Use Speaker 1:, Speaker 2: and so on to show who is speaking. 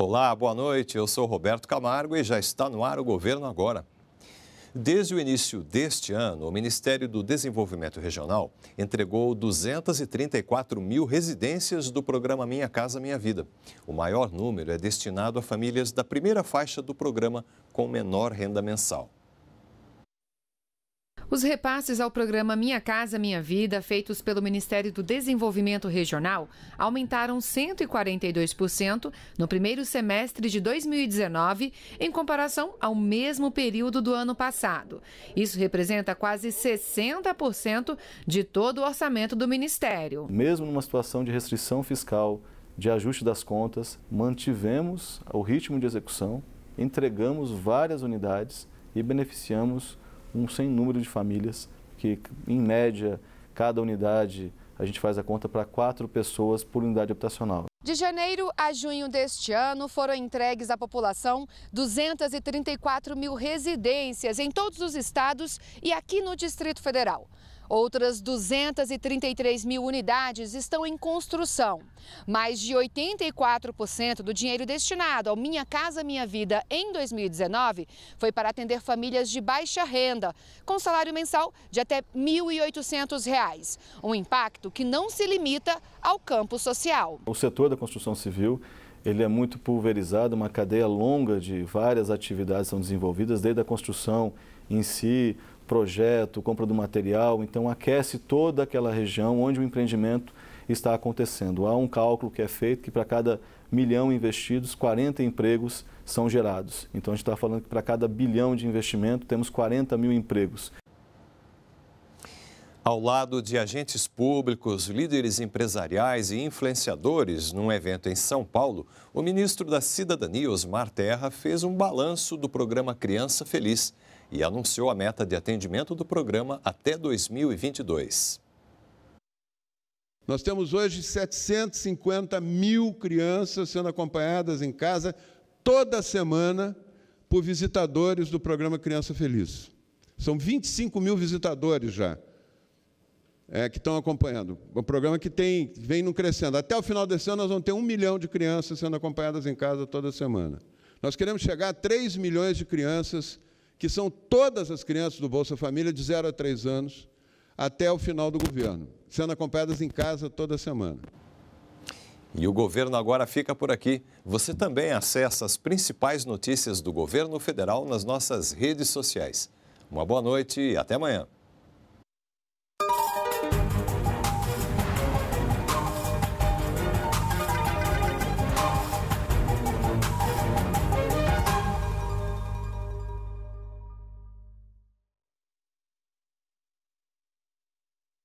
Speaker 1: Olá, boa noite. Eu sou Roberto Camargo e já está no ar o Governo Agora. Desde o início deste ano, o Ministério do Desenvolvimento Regional entregou 234 mil residências do programa Minha Casa Minha Vida. O maior número é destinado a famílias da primeira faixa do programa com menor renda mensal.
Speaker 2: Os repasses ao programa Minha Casa Minha Vida, feitos pelo Ministério do Desenvolvimento Regional, aumentaram 142% no primeiro semestre de 2019, em comparação ao mesmo período do ano passado. Isso representa quase 60% de todo o orçamento do Ministério.
Speaker 3: Mesmo numa situação de restrição fiscal, de ajuste das contas, mantivemos o ritmo de execução, entregamos várias unidades e beneficiamos um sem número de famílias, que em média, cada unidade, a gente faz a conta para quatro pessoas por unidade habitacional.
Speaker 2: De janeiro a junho deste ano, foram entregues à população 234 mil residências em todos os estados e aqui no Distrito Federal. Outras 233 mil unidades estão em construção. Mais de 84% do dinheiro destinado ao Minha Casa Minha Vida em 2019 foi para atender famílias de baixa renda, com salário mensal de até R$ 1.800. Um impacto que não se limita ao campo social.
Speaker 3: O setor da construção civil ele é muito pulverizado, uma cadeia longa de várias atividades são desenvolvidas, desde a construção em si, projeto, compra do material, então aquece toda aquela região onde o empreendimento está acontecendo. Há um cálculo que é feito que para cada milhão investidos, 40 empregos são gerados. Então a gente está falando que para cada bilhão de investimento temos 40 mil empregos. Ao
Speaker 1: lado de agentes públicos, líderes empresariais e influenciadores, num evento em São Paulo, o ministro da Cidadania, Osmar Terra, fez um balanço do programa Criança Feliz e anunciou a meta de atendimento do programa até 2022.
Speaker 4: Nós temos hoje 750 mil crianças sendo acompanhadas em casa toda semana por visitadores do programa Criança Feliz. São 25 mil visitadores já é, que estão acompanhando. Um programa que tem, vem não crescendo. Até o final desse ano, nós vamos ter um milhão de crianças sendo acompanhadas em casa toda semana. Nós queremos chegar a 3 milhões de crianças que são todas as crianças do Bolsa Família de 0 a 3 anos até o final do governo, sendo acompanhadas em casa toda semana.
Speaker 1: E o governo agora fica por aqui. Você também acessa as principais notícias do governo federal nas nossas redes sociais. Uma boa noite e até amanhã.